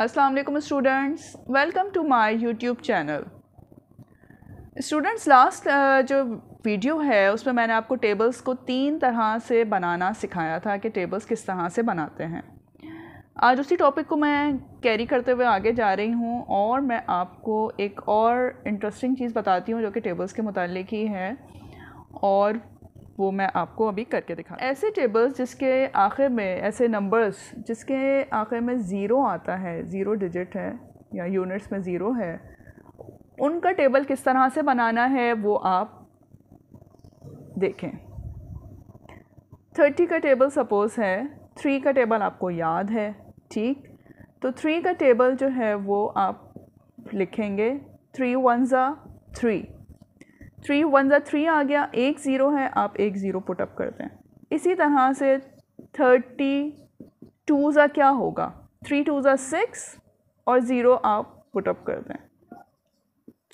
अस्सलाम वालेकुम students welcome to my YouTube channel students last जो वीडियो है उसमें मैंने आपको टेबल्स को तीन तरह से बनाना सिखाया था कि टेबल्स किस तरह से बनाते हैं आज उसी टॉपिक को मैं कैरी करते हुए आगे जा रही हूँ और मैं आपको एक और इंटरेस्टिंग चीज़ बताती हूँ जो कि टेबल्स के मुतल ही है और वो मैं आपको अभी करके दिखा ऐसे टेबल्स जिसके आखिर में ऐसे नंबर्स जिसके आखिर में ज़ीरो आता है ज़ीरो डिजिट है या यूनिट्स में ज़ीरो है उनका टेबल किस तरह से बनाना है वो आप देखें थर्टी का टेबल सपोज़ है थ्री का टेबल आपको याद है ठीक तो थ्री का टेबल जो है वो आप लिखेंगे थ्री वन ज़ा थ्री थ्री वन ज़ा थ्री आ गया एक ज़ीरो है आप एक ज़ीरो पुटअप करते हैं इसी तरह से थर्टी टू ज़ा क्या होगा थ्री टू ज़ा सिक्स और ज़ीरो आप पुटअप कर दें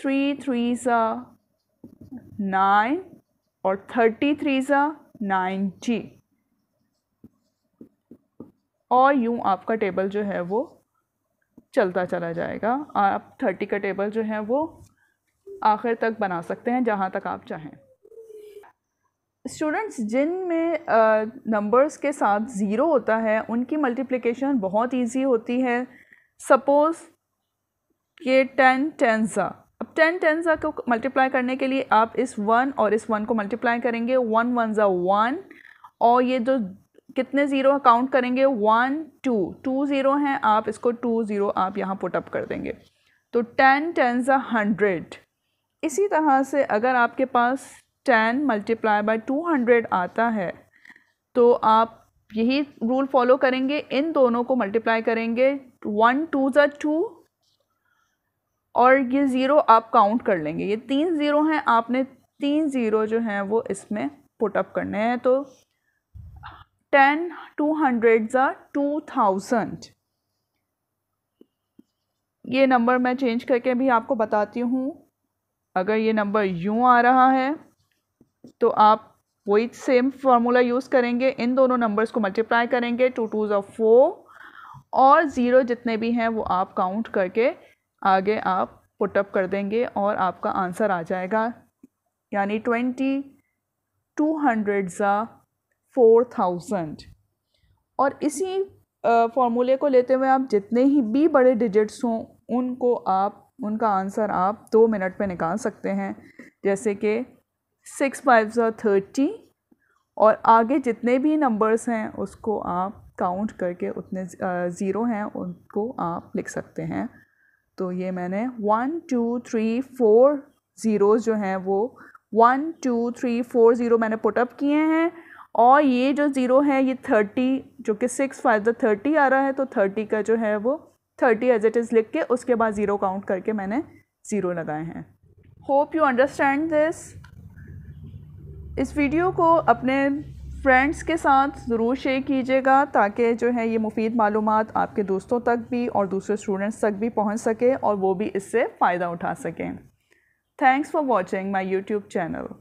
थ्री थ्री ज़ा नाइन और थर्टी थ्री ज़ा नाइन जी और यूँ आपका टेबल जो है वो चलता चला जाएगा आप थर्टी का टेबल जो है वो आखिर तक बना सकते हैं जहाँ तक आप चाहें स्टूडेंट्स जिन में नंबर्स के साथ ज़ीरो होता है उनकी मल्टीप्लिकेशन बहुत इजी होती है सपोज़ ये टेन टेंजा अब टेन टेंजा को मल्टीप्लाई करने के लिए आप इस वन और इस वन को मल्टीप्लाई करेंगे वन वन ज़ा वन और ये जो कितने ज़ीरो काउंट करेंगे वन टू टू ज़ीरो हैं आप इसको टू ज़ीरो आप यहाँ पुटअप कर देंगे तो टेन टेंजा हंड्रेड इसी तरह से अगर आपके पास ten multiply by two hundred आता है तो आप यही रूल फॉलो करेंगे इन दोनों को मल्टीप्लाई करेंगे वन टू ज़ा टू और ये ज़ीरो आप काउंट कर लेंगे ये तीन ज़ीरो हैं आपने तीन ज़ीरो जो हैं वो इसमें पुटअप करने हैं तो टेन टू हंड्रेड ज़ा टू थाउजेंड ये नंबर मैं चेंज करके भी आपको बताती हूँ अगर ये नंबर यूँ आ रहा है तो आप वही सेम फार्मूला यूज़ करेंगे इन दोनों नंबर्स को मल्टीप्लाई करेंगे टू टू ज़ा फोर और ज़ीरो जितने भी हैं वो आप काउंट करके आगे आप पुटअप कर देंगे और आपका आंसर आ जाएगा यानी ट्वेंटी टू हंड्रेड ज़ा फोर थाउजेंड और इसी फार्मूले को लेते हुए आप जितने ही भी बड़े डिजिट्स हों उनको आप उनका आंसर आप दो मिनट में निकाल सकते हैं जैसे कि सिक्स फाइव ज़ा थर्टी और आगे जितने भी नंबर्स हैं उसको आप काउंट करके उतने ज़ीरो हैं उनको आप लिख सकते हैं तो ये मैंने one two three four zeros जो हैं वो one two three four zero मैंने पुटअप किए हैं और ये जो ज़ीरो है ये थर्टी जो कि सिक्स फाइव द थर्टी आ रहा है तो थर्टी का जो है वो थर्टी एज इट इज़ लिख के उसके बाद ज़ीरो काउंट करके मैंने ज़ीरो लगाए हैं होप यू अंडरस्टैंड दिस इस वीडियो को अपने फ्रेंड्स के साथ ज़रूर शेयर कीजिएगा ताकि जो है ये मुफीद मालूम आपके दोस्तों तक भी और दूसरे स्टूडेंट्स तक भी पहुँच सके और वो भी इससे फ़ायदा उठा सकें thanks for watching my YouTube channel